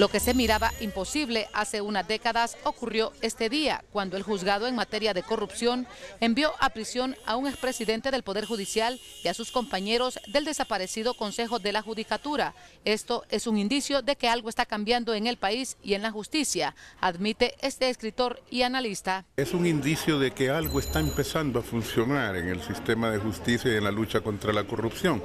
Lo que se miraba imposible hace unas décadas ocurrió este día, cuando el juzgado en materia de corrupción envió a prisión a un expresidente del Poder Judicial y a sus compañeros del desaparecido Consejo de la Judicatura. Esto es un indicio de que algo está cambiando en el país y en la justicia, admite este escritor y analista. Es un indicio de que algo está empezando a funcionar en el sistema de justicia y en la lucha contra la corrupción.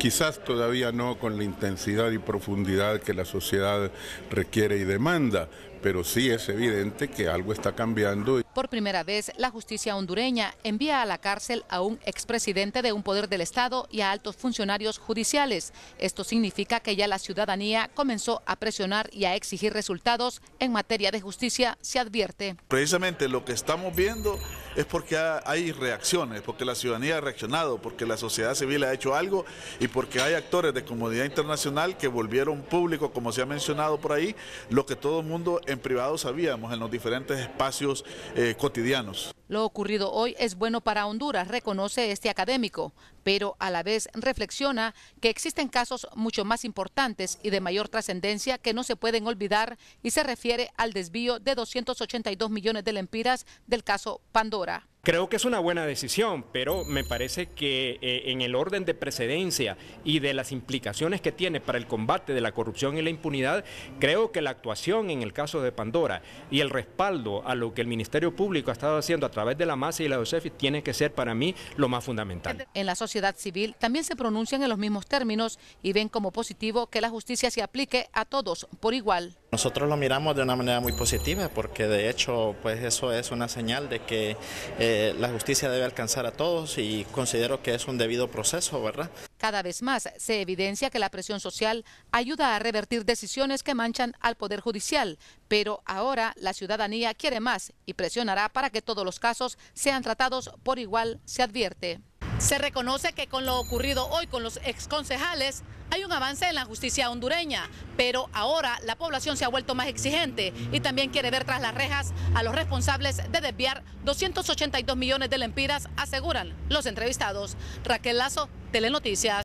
Quizás todavía no con la intensidad y profundidad que la sociedad requiere y demanda, pero sí es evidente que algo está cambiando. Por primera vez, la justicia hondureña envía a la cárcel a un expresidente de un poder del Estado y a altos funcionarios judiciales. Esto significa que ya la ciudadanía comenzó a presionar y a exigir resultados en materia de justicia, se advierte. Precisamente lo que estamos viendo es porque hay reacciones, porque la ciudadanía ha reaccionado, porque la sociedad civil ha hecho algo y porque hay actores de comunidad internacional que volvieron público, como se ha mencionado por ahí, lo que todo el mundo en privado sabíamos en los diferentes espacios eh, cotidianos. Lo ocurrido hoy es bueno para Honduras, reconoce este académico, pero a la vez reflexiona que existen casos mucho más importantes y de mayor trascendencia que no se pueden olvidar y se refiere al desvío de 282 millones de lempiras del caso Pandora. Creo que es una buena decisión, pero me parece que eh, en el orden de precedencia y de las implicaciones que tiene para el combate de la corrupción y la impunidad, creo que la actuación en el caso de Pandora y el respaldo a lo que el Ministerio Público ha estado haciendo a través de la MASA y la OCEF tiene que ser para mí lo más fundamental. En la sociedad civil también se pronuncian en los mismos términos y ven como positivo que la justicia se aplique a todos por igual. Nosotros lo miramos de una manera muy positiva porque de hecho pues eso es una señal de que eh, la justicia debe alcanzar a todos y considero que es un debido proceso, ¿verdad? Cada vez más se evidencia que la presión social ayuda a revertir decisiones que manchan al Poder Judicial, pero ahora la ciudadanía quiere más y presionará para que todos los casos sean tratados por igual, se advierte. Se reconoce que con lo ocurrido hoy con los exconcejales hay un avance en la justicia hondureña, pero ahora la población se ha vuelto más exigente y también quiere ver tras las rejas a los responsables de desviar 282 millones de lempiras, aseguran los entrevistados. Raquel Lazo, Telenoticias.